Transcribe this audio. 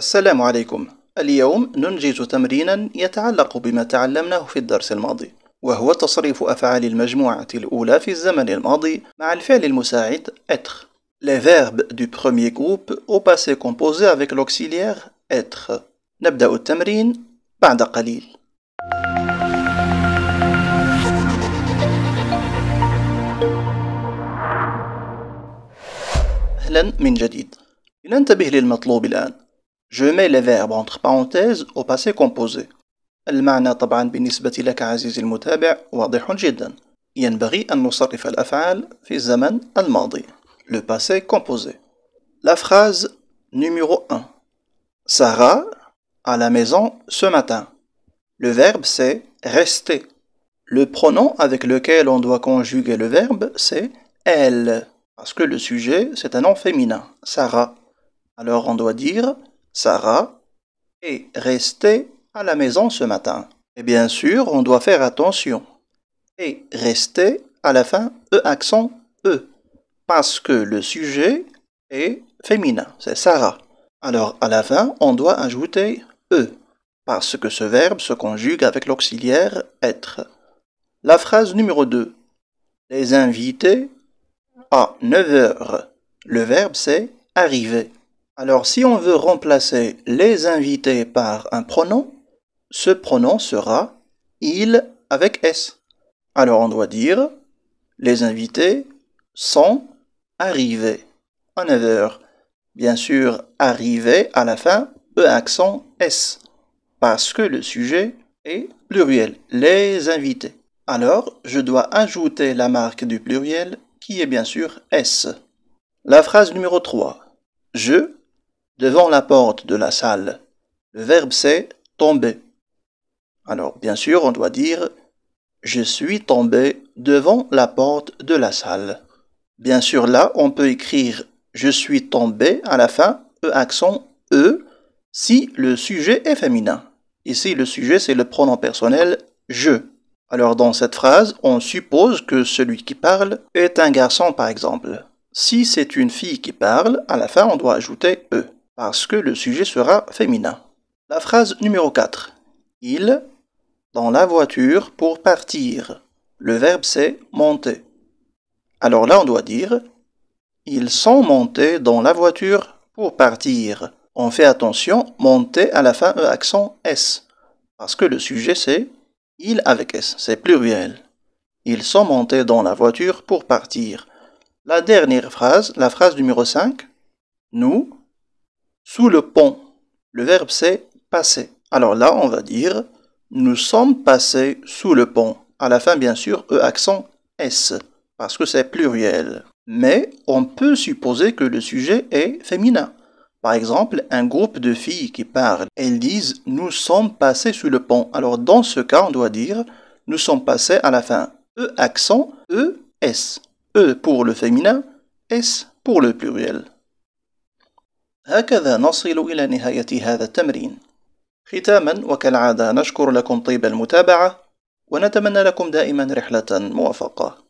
السلام عليكم اليوم ننجز تمرينا يتعلق بما تعلمناه في الدرس الماضي وهو تصريف أفعال المجموعة الأولى في الزمن الماضي مع الفعل المساعد être Les verbes du premier groupe au passé composé avec l'auxiliaire être نبدأ التمرين بعد قليل أهلا من جديد لننتبه للمطلوب الآن Je mets les verbes entre parenthèses au passé composé. le passé composé La phrase numéro 1 Sarah à la maison ce matin Le verbe c'est rester Le pronom avec lequel on doit conjuguer le verbe c'est elle parce que le sujet c'est un nom féminin Sarah Alors on doit dire Sarah est restée à la maison ce matin. Et bien sûr, on doit faire attention. Et restée à la fin E accent E. Parce que le sujet est féminin, c'est Sarah. Alors à la fin, on doit ajouter E. Parce que ce verbe se conjugue avec l'auxiliaire être. La phrase numéro 2. Les invités à 9 heures. Le verbe c'est arriver. Alors si on veut remplacer les invités par un pronom, ce pronom sera il avec s. Alors on doit dire les invités sont arrivés en Bien sûr, arrivés à la fin, e accent s, parce que le sujet est pluriel, les invités. Alors, je dois ajouter la marque du pluriel qui est bien sûr s. La phrase numéro 3. Je devant la porte de la salle. Le verbe c'est tomber. Alors, bien sûr, on doit dire Je suis tombé devant la porte de la salle. Bien sûr, là, on peut écrire Je suis tombé à la fin, E accent E, si le sujet est féminin. Ici, le sujet, c'est le pronom personnel je. Alors, dans cette phrase, on suppose que celui qui parle est un garçon, par exemple. Si c'est une fille qui parle, à la fin, on doit ajouter E parce que le sujet sera féminin. La phrase numéro 4. Il, dans la voiture pour partir. Le verbe c'est monter. Alors là, on doit dire Ils sont montés dans la voiture pour partir. On fait attention, monter à la fin e accent S, parce que le sujet c'est il avec S, c'est pluriel. Ils sont montés dans la voiture pour partir. La dernière phrase, la phrase numéro 5, nous, sous le pont. Le verbe c'est passer. Alors là, on va dire nous sommes passés sous le pont. À la fin, bien sûr, E accent S, parce que c'est pluriel. Mais on peut supposer que le sujet est féminin. Par exemple, un groupe de filles qui parlent, elles disent nous sommes passés sous le pont. Alors dans ce cas, on doit dire nous sommes passés à la fin E accent E S. E pour le féminin, S pour le pluriel. هكذا نصل إلى نهاية هذا التمرين ختاما وكالعادة نشكر لكم طيب المتابعة ونتمنى لكم دائما رحلة موفقة